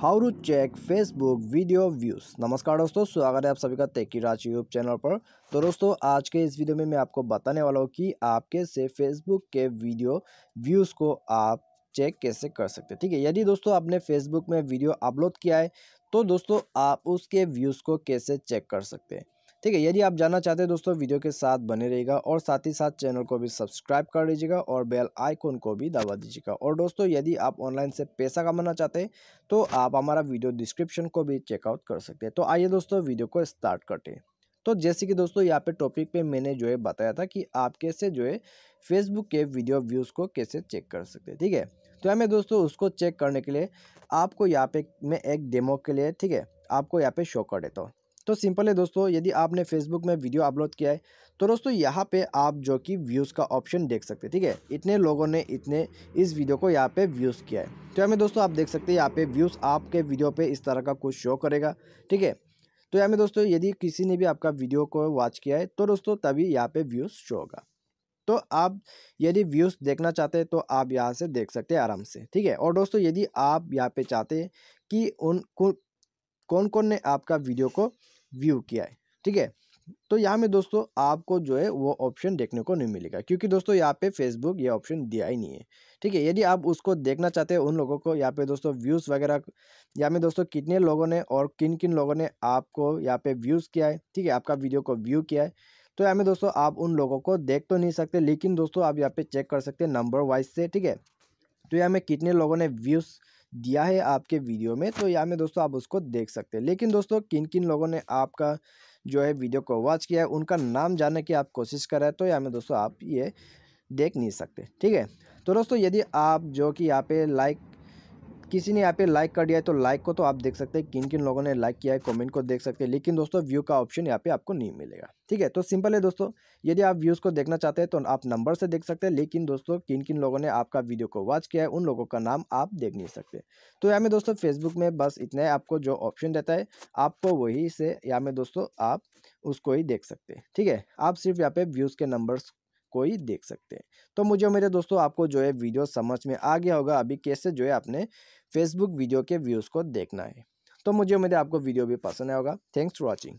how to check Facebook video views नमस्कार दोस्तों स्वागत है आप सभी का तेकी राज यूट्यूब चैनल पर तो दोस्तों आज के इस वीडियो में मैं आपको बताने वाला हूँ कि आपके से फेसबुक के वीडियो व्यूज़ को आप चेक कैसे कर सकते हैं ठीक है यदि दोस्तों आपने फेसबुक में वीडियो अपलोड किया है तो दोस्तों आप उसके व्यूज़ को कैसे चेक कर सकते हैं ठीक है यदि आप जानना चाहते हैं दोस्तों वीडियो के साथ बने रहेगा और साथ ही साथ चैनल को भी सब्सक्राइब कर लीजिएगा और बेल आइकॉन को भी दबा दीजिएगा और दोस्तों यदि आप ऑनलाइन से पैसा कमाना चाहते हैं तो आप हमारा वीडियो डिस्क्रिप्शन को भी चेकआउट कर सकते हैं तो आइए दोस्तों वीडियो को स्टार्ट करते हैं तो जैसे कि दोस्तों यहाँ पे टॉपिक पे मैंने जो है बताया था कि आप कैसे जो है फेसबुक के वीडियो व्यूज़ को कैसे चेक कर सकते हैं ठीक है तो हमें दोस्तों उसको चेक करने के लिए आपको यहाँ पे मैं एक डेमो के लिए ठीक है आपको यहाँ पे शो कर देता हूँ तो सिंपल है दोस्तों यदि आपने फेसबुक में वीडियो अपलोड किया है तो दोस्तों यहाँ पे आप जो कि व्यूज़ का ऑप्शन देख सकते हैं ठीक है इतने लोगों ने इतने इस वीडियो को यहाँ पे व्यूज़ किया है तो यहाँ में दोस्तों आप देख सकते हैं यहाँ पे व्यूज़ आपके वीडियो पे इस तरह का कुछ शो करेगा ठीक है तो यहाँ में दोस्तों यदि किसी ने भी आपका वीडियो को वॉच किया है तो दोस्तों तभी यहाँ पे व्यूज़ शो होगा तो आप यदि व्यूज़ देखना चाहते हैं तो आप यहाँ से देख सकते हैं आराम से ठीक है और दोस्तों यदि आप यहाँ पे चाहते हैं कि उन कौन कौन ने आपका वीडियो को व्यू किया है ठीक है तो यहाँ में दोस्तों आपको जो है वो ऑप्शन देखने को नहीं मिलेगा क्योंकि दोस्तों यहाँ पे फेसबुक ये ऑप्शन दिया ही नहीं है ठीक है यदि आप उसको देखना चाहते हैं उन लोगों को यहाँ पे दोस्तों व्यूज़ वगैरह यहाँ में दोस्तों कितने लोगों ने और किन किन लोगों ने आपको यहाँ पे व्यूज़ किया है ठीक है आपका वीडियो को व्यू किया है तो यहाँ में दोस्तों आप उन लोगों को देख तो नहीं सकते लेकिन दोस्तों आप यहाँ पे चेक कर सकते हैं नंबर वाइज से ठीक है तो यहाँ में कितने लोगों ने व्यूज़ दिया है आपके वीडियो में तो यहाँ में दोस्तों आप उसको देख सकते हैं लेकिन दोस्तों किन किन लोगों ने आपका जो है वीडियो को वॉच किया है उनका नाम जानने की आप कोशिश कर रहे हैं तो यहाँ में दोस्तों आप ये देख नहीं सकते ठीक है तो दोस्तों यदि आप जो कि यहाँ पे लाइक किसी ने यहाँ पे लाइक कर दिया है तो लाइक को तो आप देख सकते हैं किन किन लोगों ने लाइक किया है कमेंट को देख सकते हैं लेकिन दोस्तों व्यू का ऑप्शन यहाँ पे आपको नहीं मिलेगा ठीक है तो सिंपल है दोस्तों यदि आप व्यूज़ को देखना चाहते हैं तो आप नंबर से देख सकते हैं लेकिन दोस्तों किन किन लोगों ने आपका वीडियो को वॉच किया है उन लोगों का नाम आप देख नहीं सकते तो यहाँ में दोस्तों फेसबुक में बस इतना है आपको जो ऑप्शन रहता है आपको वही से यहाँ में दोस्तों आप उसको ही देख सकते हैं ठीक है आप सिर्फ यहाँ पे व्यूज़ के नंबर्स को ही देख सकते हैं तो मुझे मेरे दोस्तों आपको जो है वीडियो समझ में आ गया होगा अभी कैसे जो है अपने फेसबुक वीडियो के व्यूज़ को देखना है तो मुझे उम्मीद है आपको वीडियो भी पसंद आया होगा थैंक्स फॉर वॉचिंग